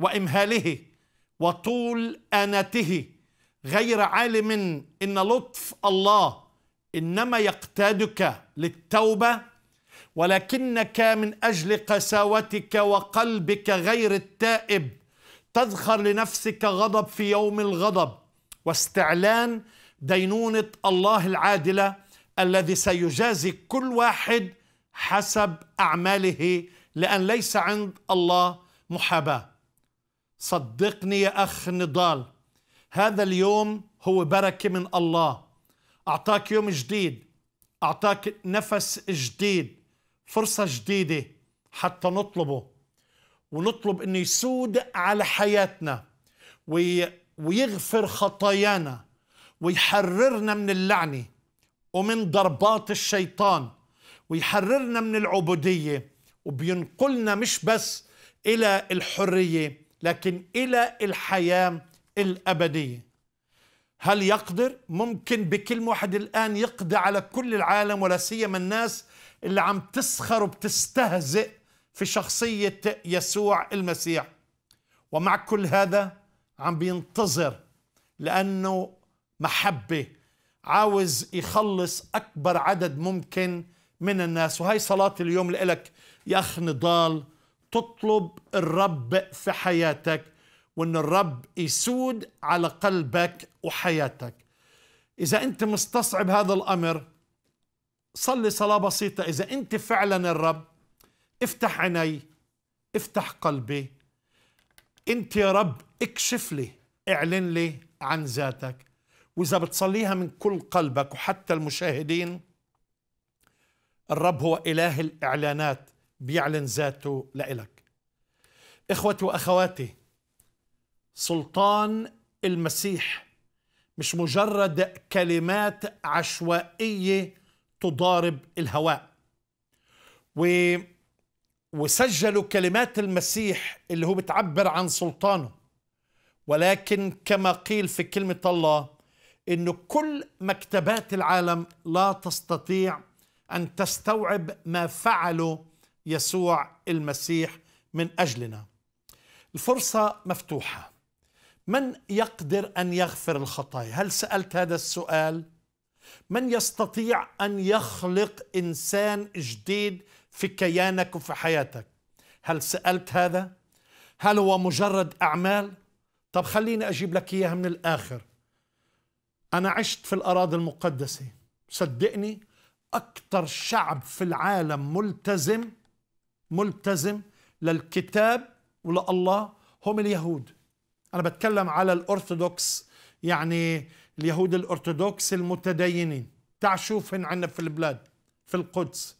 وإمهاله وطول آنته غير عالم إن لطف الله إنما يقتادك للتوبة ولكنك من أجل قساوتك وقلبك غير التائب تذخر لنفسك غضب في يوم الغضب واستعلان دينونة الله العادلة الذي سيجازي كل واحد حسب أعماله لأن ليس عند الله محاباة صدقني يا أخ نضال هذا اليوم هو بركة من الله أعطاك يوم جديد أعطاك نفس جديد فرصة جديدة حتى نطلبه ونطلب أنه يسود على حياتنا ويغفر خطايانا ويحررنا من اللعنة ومن ضربات الشيطان ويحررنا من العبودية وبينقلنا مش بس إلى الحرية لكن إلى الحياة الأبدية هل يقدر؟ ممكن بكل واحد الآن يقضي على كل العالم ولا سيما الناس اللي عم تسخر وبتستهزئ في شخصية يسوع المسيح ومع كل هذا عم بينتظر لأنه محبة عاوز يخلص أكبر عدد ممكن من الناس وهي صلاة اليوم لإلك يا أخ نضال تطلب الرب في حياتك وأن الرب يسود على قلبك وحياتك إذا أنت مستصعب هذا الأمر صلي صلاة بسيطة إذا أنت فعلا الرب افتح عيني افتح قلبي أنت يا رب اكشف لي اعلن لي عن ذاتك واذا بتصليها من كل قلبك وحتى المشاهدين الرب هو اله الاعلانات بيعلن ذاته لإلك اخوتي واخواتي سلطان المسيح مش مجرد كلمات عشوائيه تضارب الهواء و وسجلوا كلمات المسيح اللي هو بتعبر عن سلطانه ولكن كما قيل في كلمة الله أن كل مكتبات العالم لا تستطيع أن تستوعب ما فعله يسوع المسيح من أجلنا الفرصة مفتوحة من يقدر أن يغفر الخطايا؟ هل سألت هذا السؤال؟ من يستطيع أن يخلق إنسان جديد في كيانك وفي حياتك؟ هل سألت هذا؟ هل هو مجرد أعمال؟ طب خليني أجيب لك إياها من الآخر أنا عشت في الأراضي المقدسة صدقني أكثر شعب في العالم ملتزم ملتزم للكتاب ولله هم اليهود أنا بتكلم على الأرثوذكس يعني اليهود الأرثوذكس المتدينين تعال شوفهم عندنا في البلاد في القدس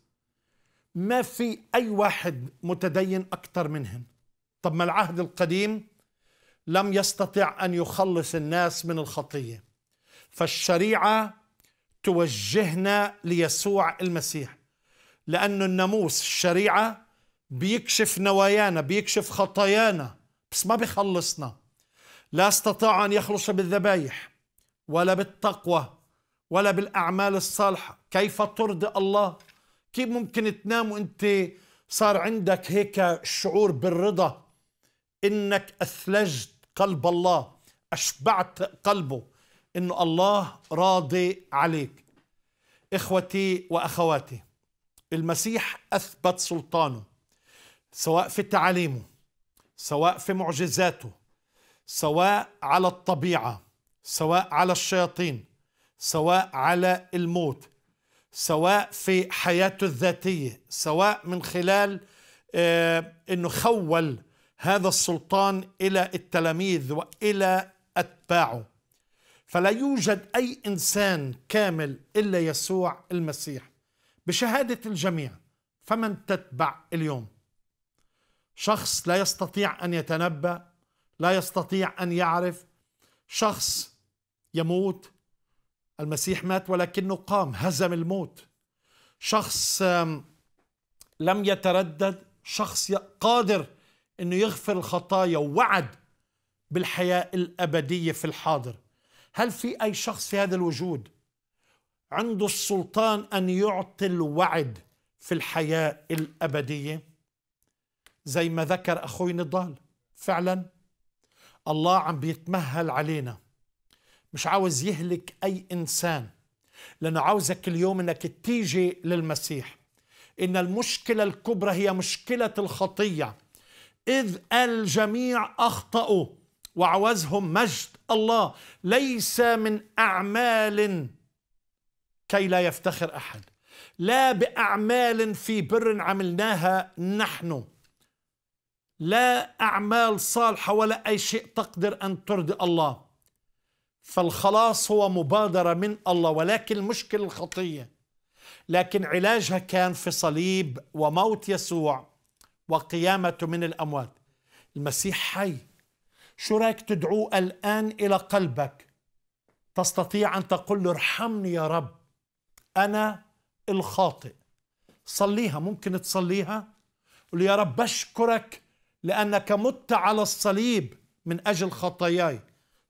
ما في أي واحد متدين أكثر منهم طب ما العهد القديم لم يستطع ان يخلص الناس من الخطيه فالشريعه توجهنا ليسوع المسيح لانه الناموس الشريعه بيكشف نوايانا بيكشف خطايانا بس ما بيخلصنا لا استطاع ان يخلص بالذبايح ولا بالتقوى ولا بالاعمال الصالحه كيف ترضي الله كيف ممكن تنام وانت صار عندك هيك شعور بالرضا انك اثلجت قلب الله أشبعت قلبه إنه الله راضي عليك إخوتي وأخواتي المسيح أثبت سلطانه سواء في تعاليمه سواء في معجزاته سواء على الطبيعة سواء على الشياطين سواء على الموت سواء في حياته الذاتية سواء من خلال آه، أنه خول هذا السلطان الى التلاميذ والى اتباعه فلا يوجد اي انسان كامل الا يسوع المسيح بشهاده الجميع فمن تتبع اليوم شخص لا يستطيع ان يتنبا لا يستطيع ان يعرف شخص يموت المسيح مات ولكنه قام هزم الموت شخص لم يتردد شخص قادر انه يغفر الخطايا ووعد بالحياه الابديه في الحاضر هل في اي شخص في هذا الوجود عنده السلطان ان يعطي الوعد في الحياه الابديه زي ما ذكر اخوي نضال فعلا الله عم بيتمهل علينا مش عاوز يهلك اي انسان لانه عاوزك اليوم انك تيجي للمسيح ان المشكله الكبرى هي مشكله الخطيه إذ الجميع أخطأوا وعوزهم مجد الله ليس من أعمال كي لا يفتخر أحد لا بأعمال في بر عملناها نحن لا أعمال صالحة ولا أي شيء تقدر أن ترضي الله فالخلاص هو مبادرة من الله ولكن المشكلة الخطية لكن علاجها كان في صليب وموت يسوع وقيامة من الأموات المسيح حي شو رايك تدعوه الآن إلى قلبك تستطيع أن تقول له ارحمني يا رب أنا الخاطئ صليها ممكن تصليها قول يا رب بشكرك لأنك مت على الصليب من أجل خطاياي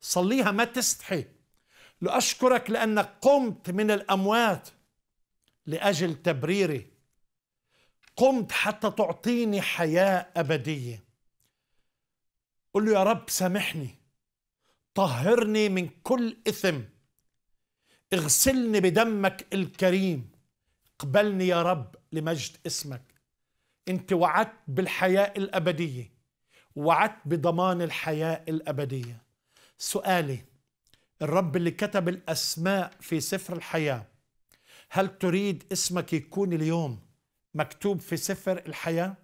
صليها ما تستحي لأشكرك لأنك قمت من الأموات لأجل تبريري قمت حتى تعطيني حياة أبدية قل له يا رب سامحني طهرني من كل إثم اغسلني بدمك الكريم اقبلني يا رب لمجد اسمك انت وعدت بالحياة الأبدية وعدت بضمان الحياة الأبدية سؤالي الرب اللي كتب الأسماء في سفر الحياة هل تريد اسمك يكون اليوم مكتوب في سفر الحياة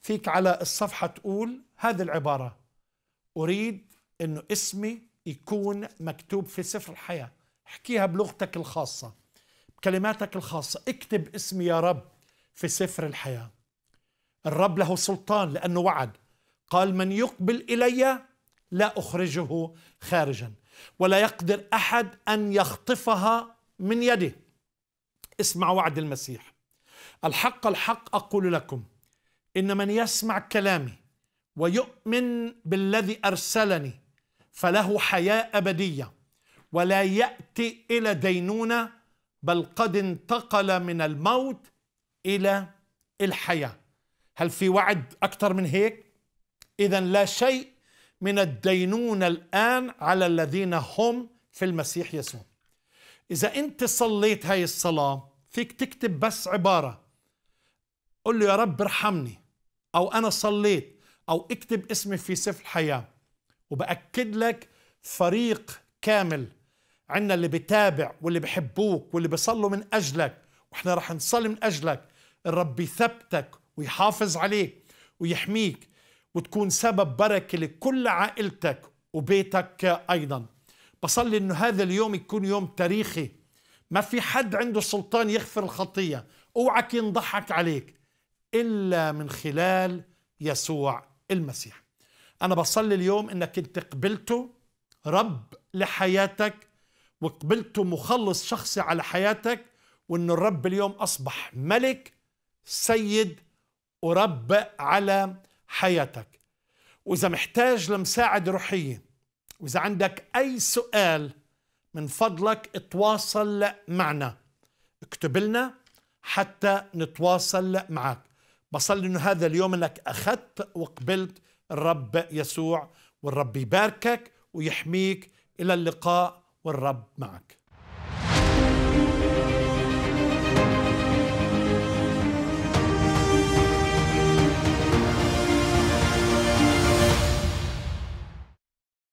فيك على الصفحة تقول هذه العبارة أريد أنه اسمي يكون مكتوب في سفر الحياة احكيها بلغتك الخاصة بكلماتك الخاصة اكتب اسمي يا رب في سفر الحياة الرب له سلطان لأنه وعد قال من يقبل إلي لا أخرجه خارجا ولا يقدر أحد أن يخطفها من يده اسمع وعد المسيح الحق الحق أقول لكم إن من يسمع كلامي ويؤمن بالذي أرسلني فله حياة أبدية ولا يأتي إلى دينونة بل قد انتقل من الموت إلى الحياة هل في وعد أكثر من هيك؟ إذا لا شيء من الدينونة الآن على الذين هم في المسيح يسوع إذا أنت صليت هاي الصلاة فيك تكتب بس عبارة قل له يا رب ارحمني أو أنا صليت أو اكتب اسمي في سفر الحياة وبأكد لك فريق كامل عندنا اللي بتابع واللي بحبوك واللي بيصلوا من أجلك وإحنا رح نصلي من أجلك الرب يثبتك ويحافظ عليك ويحميك وتكون سبب بركة لكل عائلتك وبيتك أيضا بصلي أنه هذا اليوم يكون يوم تاريخي ما في حد عنده سلطان يغفر الخطية اوعك ينضحك عليك إلا من خلال يسوع المسيح أنا بصلي اليوم إنك أنت قبلته رب لحياتك وقبلته مخلص شخصي على حياتك وإن الرب اليوم أصبح ملك سيد ورب على حياتك وإذا محتاج لمساعدة روحية وإذا عندك أي سؤال من فضلك اتواصل معنا اكتب لنا حتى نتواصل معك بصلي انه هذا اليوم انك اخذت وقبلت الرب يسوع والرب يباركك ويحميك الى اللقاء والرب معك